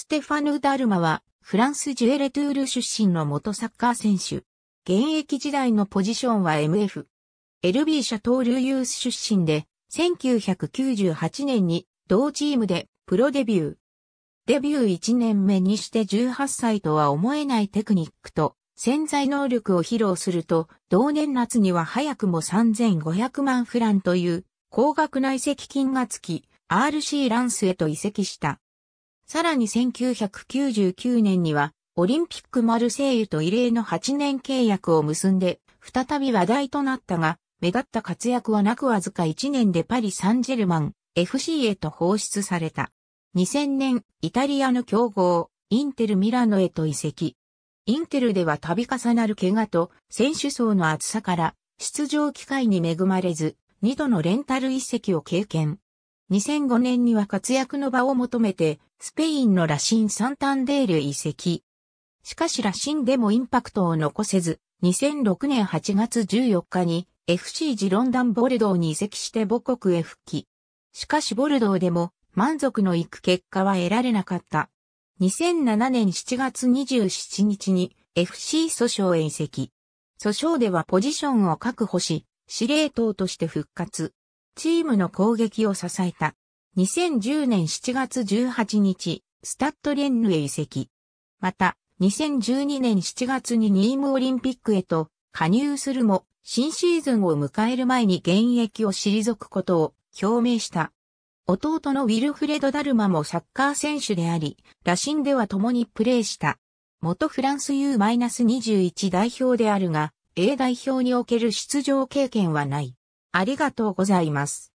ステファヌ・ダルマは、フランスジュエレトゥール出身の元サッカー選手。現役時代のポジションは MF。LB 社東流ユース出身で、1998年に同チームでプロデビュー。デビュー1年目にして18歳とは思えないテクニックと潜在能力を披露すると、同年夏には早くも3500万フランという高額内籍金がつき、RC ランスへと移籍した。さらに1999年には、オリンピックマルセイユと異例の8年契約を結んで、再び話題となったが、目立った活躍はなくわずか1年でパリ・サンジェルマン、FC へと放出された。2000年、イタリアの強豪、インテル・ミラノへと移籍。インテルでは度重なる怪我と選手層の厚さから出場機会に恵まれず、2度のレンタル移籍を経験。2005年には活躍の場を求めてスペインのラシン・サンタンデール遺跡。しかしラシンでもインパクトを残せず、2006年8月14日に FC ジロンダンボルドーに移籍して母国へ復帰。しかしボルドーでも満足のいく結果は得られなかった。2007年7月27日に FC 訴訟へ移籍。訴訟ではポジションを確保し、司令塔として復活。チームの攻撃を支えた。2010年7月18日、スタッドレンヌへ移籍。また、2012年7月にニームオリンピックへと加入するも、新シーズンを迎える前に現役を退くことを表明した。弟のウィルフレド・ダルマもサッカー選手であり、羅針では共にプレーした。元フランス U-21 代表であるが、A 代表における出場経験はない。ありがとうございます。